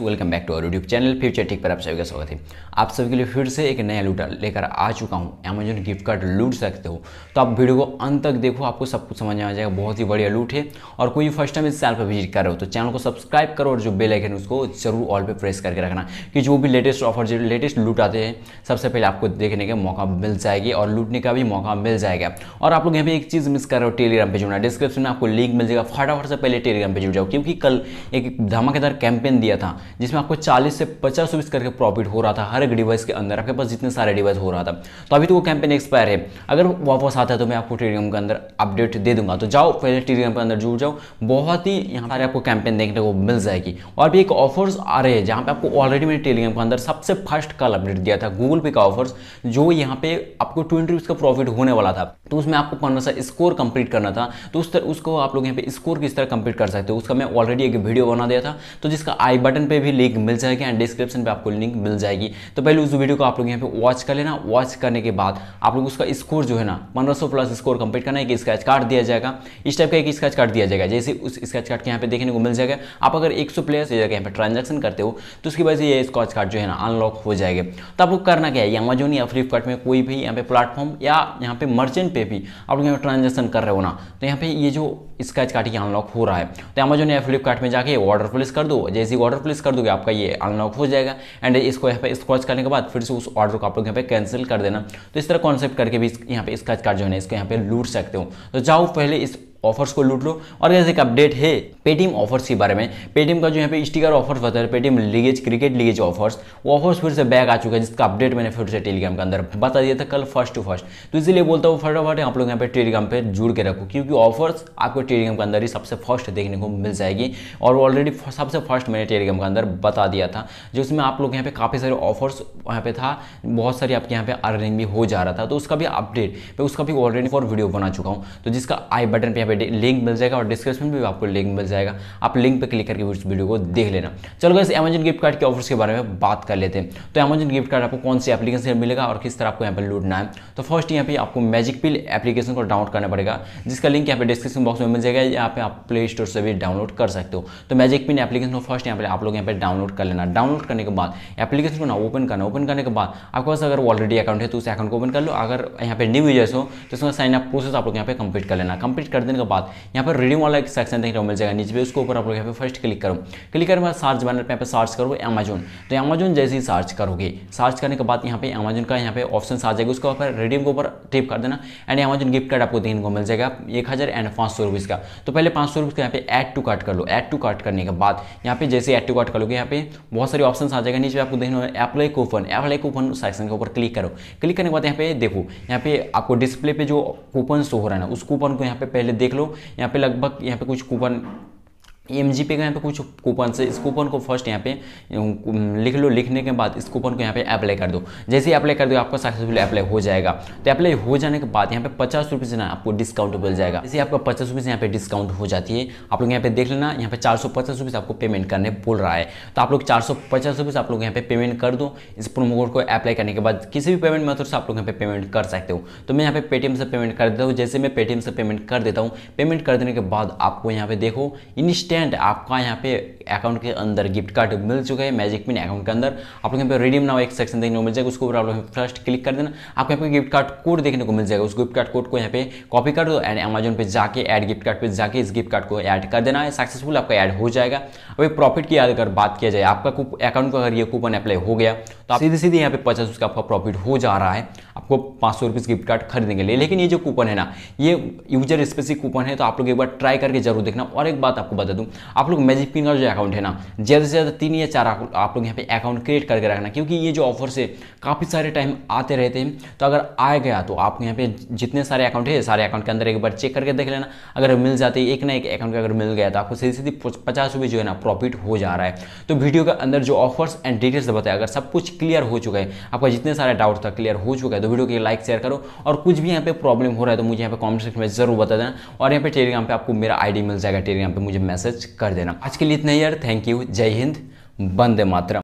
welcome back to our YouTube channel future tech पर आप सभी का स्वागत है आप सभी के लिए फिर से एक नया लूट लेकर आ चुका हूँ अमेजोन गिफ्ट कार्ड लूट सकते हो तो आप वीडियो को अंत तक देखो आपको सब कुछ समझ में आ जाएगा बहुत ही बढ़िया लूट है और कोई फर्स्ट टाइम इस चैनल पर विजिट कर रहे हो तो चैनल को सब्सक्राइब करो और जो बेलाइकन उसको जरूर ऑल पर प्रेस करके रखना कि जो भी लेटेस्ट ऑफर जो लेटेस्ट लूट आते हैं सबसे पहले आपको देखने का मौका मिल जाएगी और लूटने का भी मौका मिल जाएगा और आप लोग यहाँ पर एक चीज़ मिस कर रहे हो टेलीग्राम पर जुड़ना डिस्क्रिप्शन में आपको लिंक मिल जाएगा फटाफट से पहले टेलीग्राम पर जुड़ जाओ क्योंकि कल एक धमाकेदार कैंपेन दिया था जिसमें आपको 40 से 50 रुपीज़ करके प्रॉफिट हो रहा था हर एक डिवाइस के अंदर आपके पास जितने सारे डिवाइस हो रहा था तो अभी तो वो कैंपेन एक्सपायर है अगर वापस आता है तो मैं आपको टेलीग्राम के अंदर अपडेट दे दूंगा तो जाओ पहले टेलीग्राम के अंदर जुड़ जाओ बहुत ही यहाँ पर आपको कैंपेन देखने को मिल जाएगी और भी एक ऑफर्स आ रहे हैं जहाँ पर आपको ऑलरेडी मैंने टेलीग्राम के अंदर सबसे फर्स्ट कल अपडेट दिया था गूगल पे का ऑफर्स जो यहाँ पे आपको ट्वेंटी रुपीज़ का प्रॉफिट होने वाला था तो उसमें आपको पंद्रह सा स्कोर कंप्लीट करना था तो उस तरह उसको आप लोग यहाँ पे स्कोर किस तरह कंप्लीट कर सकते हो उसका मैं ऑलरेडी एक वीडियो बना दिया था तो जिसका आई बटन पे पे भी लिंक मिल जाएगी एंड डिस्क्रिप्शन पे आपको लिंक मिल जाएगी तो पहले उस वीडियो को आप लोग यहाँ पे वॉच कर लेना वॉच करने के बाद आप लोग उसका स्कोर जो है ना पंद्रह प्लस स्कोर कंप्लीट करना है कि स्क्रैच कार्ड दिया जाएगा इस टाइप का एक स्क्रैच कार्ड दिया जाएगा जैसे उस स्क्रैच कार्ड के यहाँ पे देखने को मिल जाएगा आप अगर एक सौ प्लेयर प्लेयर्स यहाँ पर ट्रांजेक्शन करते हो तो उसकी वजह से ये स्क्रैच कार्ड जो है ना अनलॉक हो जाएगा तो आप लोग करना क्या है अमेजोन या फ्लिपकार्ट में कोई भी यहाँ पे प्लेटफॉर्म या यहाँ पे मर्चेंट पे भी आप लोग यहाँ पर ट्रांजेक्शन कर रहे हो ना तो यहाँ पे ये जो स्क्रैच कार्ड यहाँ अनलॉक हो रहा है तो अमेजोन या फ्लिपकार्ट में जाके ऑर्डर प्लेस कर दो जैसे ऑर्डर प्लेस कर दोगे आपका ये अनलॉक हो जाएगा एंड इसको यहाँ पे स्क्रॉच करने के बाद फिर से उस ऑर्डर को आप लोग यहाँ पे कैंसिल कर देना तो इस तरह कॉन्सेप्ट करके भी यहाँ पे स्क्रैच कार्ड जो है इसको यहाँ पे लूट सकते हो तो जाओ पहले इस ऑफर्स को लूट लो और गैस एक अपडेट है पेटीएम ऑफर्स के बारे में पेटीएम का जो यहाँ पे स्टिकर ऑफर्स बता रहे Paytm leagues cricket leagues offers वो ऑफर्स फिर से बैक आ चुका है जिसका अपडेट मैंने फिर से टेलीग्राम के अंदर बता दिया था कल फर्स्ट टू फर्स्ट तो इसलिए बोलता हूँ फटाफट आप लोग यहाँ पे टेलीग्राम पर जुड़ के रखो क्योंकि ऑफर्स आपको टेलीग्राम के अंदर ही सबसे फर्स्ट देखने को मिल जाएगी और ऑलरेडी सबसे फर्स्ट मैंने टेलीग्राम के अंदर बता दिया था जिसमें आप लोग यहाँ पे काफ़ी सारे ऑफर्स यहाँ पे था बहुत सारी आपके यहाँ पे अर्निंग भी हो जा रहा था तो उसका भी अपडेट मैं उसका भी ऑलरेडी फॉर वीडियो बना चुका हूँ तो जिसका आई बटन पर यहाँ पे लिंक मिल जाएगा और डिस्क्रिप्शन में भी आपको लिंक मिल जाएगा आप लिंक पे क्लिक करके उस वीडियो को देख लेना चलो गैस अमेजन गिफ्ट कार्ड के ऑफर्स के बारे में बात कर लेते हैं तो अमेजन गिफ्ट कार्ड आपको कौन सी एप्लीकेशन मिलेगा और किस तरह आपको यहाँ पर लूटना है तो फर्स्ट यहाँ पे आपको मैजिक पिल एप्लीकेशन को डाउनलोड करना पड़ेगा जिसका लिंक यहाँ पे डिस्क्रिप्शन बॉक्स में मिल जाएगा यहाँ पे आप प्ले स्टोर से भी डाउनलोड कर सकते हो तो मैजिक पिन एप्लीकेशन को फर्स्ट यहाँ पे आप लोग यहाँ पे डाउनलोड कर लेना डाउनलोड करने के बाद एप्लीकेशन को ना ओपन करना ओपन करने के बाद आपके पास अगर ऑलरेडी अकाउंट है तो उस अकाउंट को ओपन कर लो अगर यहाँ पे न्यू यूजर्स हो तो उसका साइन अप प्रोसेस आप लोग यहाँ पे कंप्लीट कर लेना कंप्लीट कर देने सेक्शन के बाद यहाँ पर रीडिंग वाला एक सेक्शन देखने को मिल जाएगा नीचे उसके ऊपर आप लोग यहाँ पे फर्स्ट क्लिक करो क्लिक करने के बाद सर्च बैनर पर यहाँ पर सर्च करो अमेजोन तो अमेजोन जैसे ही सर्च करोगे सर्च करने के बाद यहाँ पे अमेजोन का यहाँ पे ऑप्शन आ जाएगा उसके ऊपर रिडीम के ऊपर टिप कर देना एंड अमेजोन गिफ्ट कार्ड आपको देखने को मिल जाएगा एक हज़ार एंड पाँच सौ रुपीज़ का तो पहले पाँच सौ रुपीज़ का यहाँ पे एड टू कार्ट कर लो एड टू कार्ट करने के बाद यहाँ पे जैसे एड टू कार्ट करोगे यहाँ पे बहुत सारे ऑप्शन आ जाएगा नीचे आपको देखना apply coupon apply coupon section के ऊपर क्लिक करो क्लिक करने के बाद यहाँ पे देखो यहाँ पे आपको डिस्प्ले पे जो कूपन शो हो रहा है ना उस कूपन को यहाँ पे पहले देख लो यहाँ पे लगभग यहाँ पे कुछ कूपन एम जी पे का यहाँ पे कुछ कूपन से इस कूपन को फर्स्ट यहाँ पे लिख लो लिखने के बाद इस कूपन को यहाँ पे अप्लाई कर दो जैसे ही अप्लाई कर दो आपका सक्सेसफुल अप्लाई हो जाएगा तो अप्लाई हो जाने के बाद यहाँ पे पचास रुपये से ना आपको डिस्काउंट मिल जाएगा जैसे आपका पचास रुपये से यहाँ पे डिस्काउंट हो जाती है आप लोग यहाँ पे देख लेना यहाँ पे चार सौ पचास आपको पेमेंट करने बोल रहा है तो आप लोग चार सौ पचास आप लोग यहाँ पे पेमेंट कर दो इस प्रोमो कोड को अप्लाई करने के बाद किसी भी पेमेंट मेथड से आप लोग यहाँ पे पेमेंट कर सकते हो तो मैं यहाँ पे पेटीएम से पेमेंट कर देता हूँ जैसे मैं पेटीएम से पेमेंट कर देता हूँ पेमेंट कर देने के बाद आपको यहाँ पे देखो इन एंड आपका यहाँ पे अकाउंट के अंदर गिफ्ट कार्ड मिल चुका है मैजिक पिन अकाउंट के अंदर आप लोग यहाँ पर रिडीम नाउ एक सेक्शन देखने को मिल जाएगा उसके ऊपर आप लोग फर्स्ट क्लिक कर देना आपको यहाँ पे गिफ्ट कार्ड कोड देखने को मिल जाएगा उस गिफ्ट कार्ड कोड को यहाँ पे कॉपी कर दो एंड अमेजोन पे जाके एड गिफ्ट कार्ड पर जाके इस गिफ्ट कार्ड को एड कर देना है सक्सेसफुल आपका एड हो जाएगा अभी प्रॉफिट की अगर बात किया जाए आपका अकाउंट का अगर ये कूपन अप्लाई हो गया तो आप सीधे सीधे यहाँ पे पचास उसका आपका प्रॉफिट हो जा रहा है आपको पाँच सौ गिफ्ट कार्ड खरीदने के लिए लेकिन ये जो कूपन है ना ये यूजर स्पेसिफिक कूपन है तो आप लोग एक बार ट्राई करके जरूर देखना और एक बात आपको बता दूँ आप लोग मैजिक पिन का जो अकाउंट है ना ज़्यादा से ज़्यादा तीन या चार आप लोग यहाँ पे अकाउंट क्रिएट करके रखना क्योंकि ये जो ऑफर से काफ़ी सारे टाइम आते रहते हैं तो अगर आ गया तो आप यहाँ पे जितने सारे अकाउंट है सारे अकाउंट के अंदर एक बार चेक करके देख लेना अगर मिल जाते एक ना एक अकाउंट अगर मिल गया तो आपको सीधी सीधी पचास रुपये जो है ना प्रॉफिट हो जा रहा है तो वीडियो के अंदर जो ऑफर्स एंड डिटेल्स बताया अगर सब कुछ क्लियर हो चुका है आपका जितने सारे डाउट था क्लियर हो चुका है तो वीडियो के लाइक शेयर करो और कुछ भी यहाँ पे प्रॉब्लम हो रहा है तो मुझे यहाँ पे कॉमेंट सेक्शन में जरूर बता देना और यहाँ पे टेलीग्राम पे आपको मेरा आईडी मिल जाएगा टेलीग्राम पे मुझे मैसेज कर देना आज के लिए इतना ही केयर थैंक यू जय हिंद वंदे मातरम